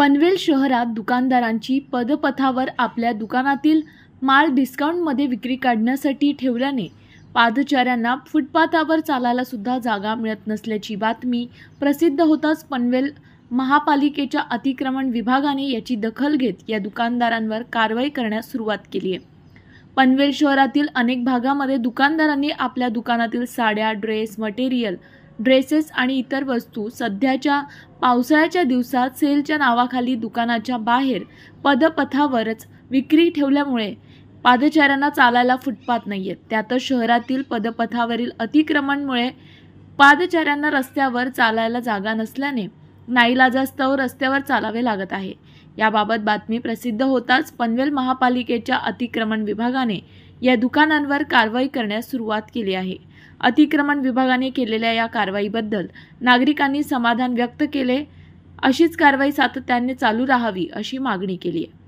पनवेल शहरात दुकानदारांची पदपथावर आपल्या दुकानातील माल डिस्काउंटमध्ये विक्री काढण्यासाठी ठेवल्याने पादचाऱ्यांना फुटपाथावर चालायला सुद्धा जागा मिळत नसल्याची बातमी प्रसिद्ध होताच पनवेल महापालिकेच्या अतिक्रमण विभागाने याची दखल घेत या दुकानदारांवर कारवाई करण्यास सुरुवात केली आहे पनवेल शहरातील अनेक भागामध्ये दुकानदारांनी आपल्या दुकानातील साड्या ड्रेस मटेरियल ड्रेसेस आणि इतर वस्तू सध्याच्या पावसाळ्याच्या दिवसात सेलच्या नावाखाली दुकानाच्या बाहेर पदपथावरच विक्री ठेवल्यामुळे पादचाऱ्यांना चालायला फुटपाथ नाही आहेत त्यातच शहरातील पदपथावरील अतिक्रमणमुळे पादचाऱ्यांना रस्त्यावर चालायला जागा नसल्याने नाईलाजास्तव रस्त्यावर चालावे लागत आहे याबाबत बातमी प्रसिद्ध होताच पनवेल महापालिकेच्या अतिक्रमण विभागाने या दुकानांवर कारवाई करण्यास सुरुवात केली आहे अतिक्रमण विभागाने केलेल्या या कारवाईबद्दल नागरिकांनी समाधान व्यक्त केले अशीच कारवाई सातत्याने चालू राहावी अशी मागणी केली आहे